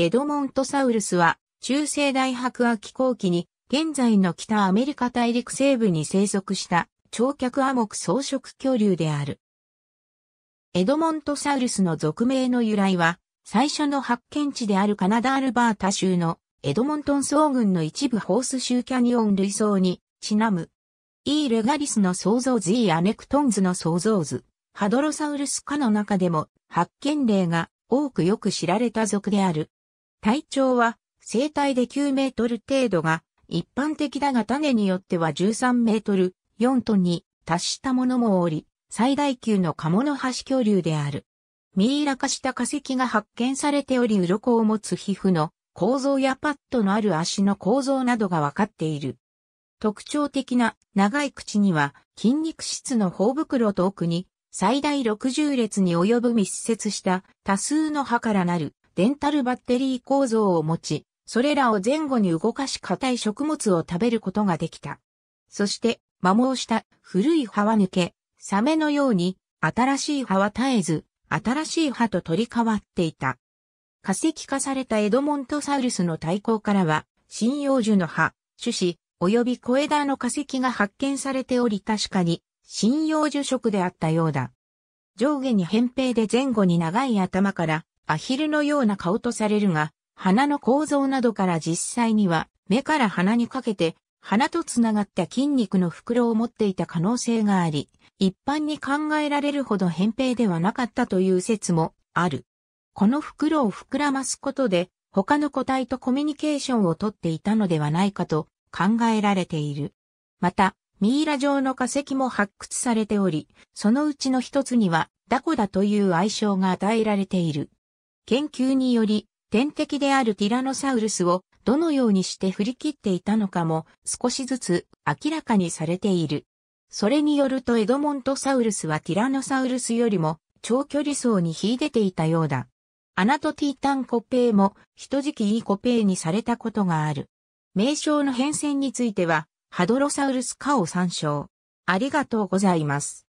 エドモントサウルスは中世大白亜紀後期に現在の北アメリカ大陸西部に生息した長脚亜目草食恐竜である。エドモントサウルスの俗名の由来は最初の発見地であるカナダアルバータ州のエドモントン総群の一部ホース州キャニオン類層にちなむ。E. レガリスの創造図 E. アネクトンズの創造図、ハドロサウルス科の中でも発見例が多くよく知られた族である。体長は生体で9メートル程度が一般的だが種によっては13メートル4トンに達したものもおり、最大級のカモノハシ恐竜である。ミイラ化した化石が発見されており、鱗を持つ皮膚の構造やパッドのある足の構造などがわかっている。特徴的な長い口には筋肉質の頬袋と奥に最大60列に及ぶ密接した多数の歯からなるデンタルバッテリー構造を持ち、それらを前後に動かし硬い食物を食べることができた。そして、摩耗した古い葉は抜け、サメのように新しい葉は絶えず、新しい歯と取り替わっていた。化石化されたエドモントサウルスの対抗からは、針葉樹の葉、種子、及び小枝の化石が発見されており確かに、針葉樹色であったようだ。上下に扁平で前後に長い頭から、アヒルのような顔とされるが、鼻の構造などから実際には、目から鼻にかけて、鼻とつながった筋肉の袋を持っていた可能性があり、一般に考えられるほど扁平ではなかったという説もある。この袋を膨らますことで、他の個体とコミュニケーションをとっていたのではないかと考えられている。また、ミイラ状の化石も発掘されており、そのうちの一つには、ダコダという愛称が与えられている。研究により、天敵であるティラノサウルスをどのようにして振り切っていたのかも少しずつ明らかにされている。それによるとエドモントサウルスはティラノサウルスよりも長距離走に秀でていたようだ。アナトティータンコペイも人じきいいコペイにされたことがある。名称の変遷については、ハドロサウルス科を参照。ありがとうございます。